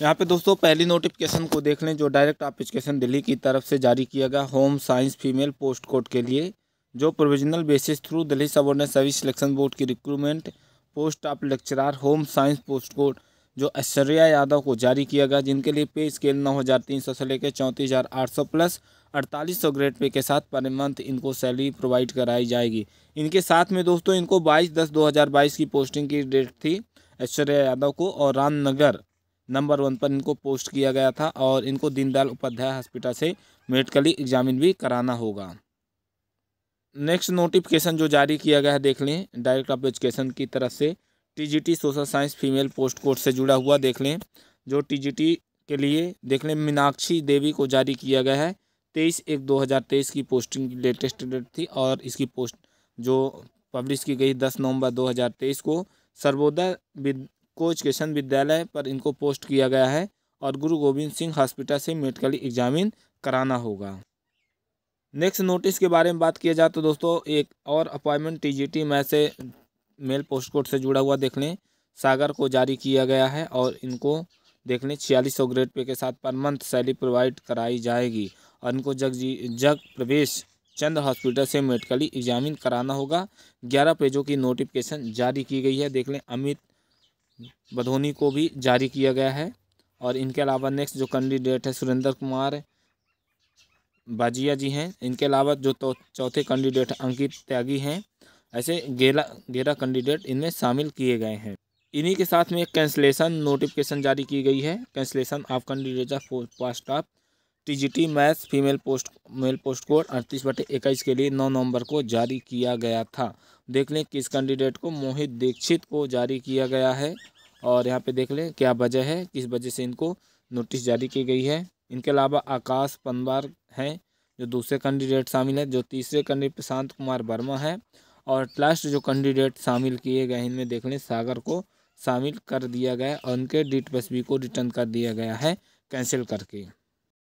यहाँ पे दोस्तों पहली नोटिफिकेशन को देख लें जो डायरेक्ट एप्लीकेशन दिल्ली की तरफ से जारी किया गया home science female post code के लिए जो provisional basis through Delhi subordinate service selection board की recruitment post of lecturer home science post code जो ऐश्वर्या यादव को जारी किया गया जिनके लिए पे स्केल नौ हज़ार तीन सौ से लेकर चौंतीस हज़ार आठ सौ प्लस अड़तालीस सौ ग्रेड पे के साथ पर मंथ इनको सैलरी प्रोवाइड कराई जाएगी इनके साथ में दोस्तों इनको बाईस दस दो हज़ार बाईस की पोस्टिंग की डेट थी ऐश्वर्या यादव को और रामनगर नंबर वन पर इनको पोस्ट किया गया था और इनको दीनदयाल उपाध्याय हॉस्पिटल से मेडिकली एग्जामिन भी कराना होगा नेक्स्ट नोटिफिकेशन जो जारी किया गया है देख लें डायरेक्ट ऑफ एजुकेशन की तरफ से T G T social science female post course से जुड़ा हुआ देख लें जो टीजीटी के लिए देख लें मीनाक्षी देवी को जारी किया गया है तेईस एक दो हज़ार तेईस की पोस्टिंग की लेटेस्ट डेट थी और इसकी पोस्ट जो पब्लिश की गई दस नवंबर दो हज़ार तेईस को सर्वोदय कोच किशन विद्यालय पर इनको पोस्ट किया गया है और गुरु गोविंद सिंह हॉस्पिटल से मेडिकली एग्जामिन कराना होगा नेक्स्ट नोटिस के बारे में बात किया जाए तो दोस्तों एक और अपॉइंटमेंट टीजीटी में से मेल पोस्ट कोड से जुड़ा हुआ देख लें सागर को जारी किया गया है और इनको देख लें छियालीस सौ ग्रेड पे के साथ पर मंथ सैलरी प्रोवाइड कराई जाएगी और इनको जग जी जग प्रवेश चंद हॉस्पिटल से मेडिकली एग्जामिन कराना होगा ग्यारह पेजों की नोटिफिकेशन जारी की गई है देख लें अमित बधोनी को भी जारी किया गया है और इनके अलावा नेक्स्ट जो कैंडिडेट है सुरेंद्र कुमार बाजिया जी हैं इनके अलावा जो तो चौथे कैंडिडेट अंकित त्यागी हैं ऐसे गेरा गेरा कैंडिडेट इनमें शामिल किए गए हैं इन्हीं के साथ में एक कैंसलेशन नोटिफिकेशन जारी की गई है cancellation of candidate of post of TGT math female post male post code अड़तीस बटे इक्कीस के लिए नौ नवंबर को जारी किया गया था देख लें किस कैंडिडेट को मोहित दीक्षित को जारी किया गया है और यहाँ पे देख लें क्या वजह है किस वजह से इनको नोटिस जारी की गई है इनके अलावा आकाश पनवार हैं जो दूसरे कैंडिडेट शामिल हैं जो तीसरे कैंडिडेट प्रशांत कुमार वर्मा है और लास्ट जो कैंडिडेट शामिल किए गए इनमें देख लें सागर को शामिल कर दिया गया और उनके डीट बस बी को रिटर्न कर दिया गया है कैंसिल करके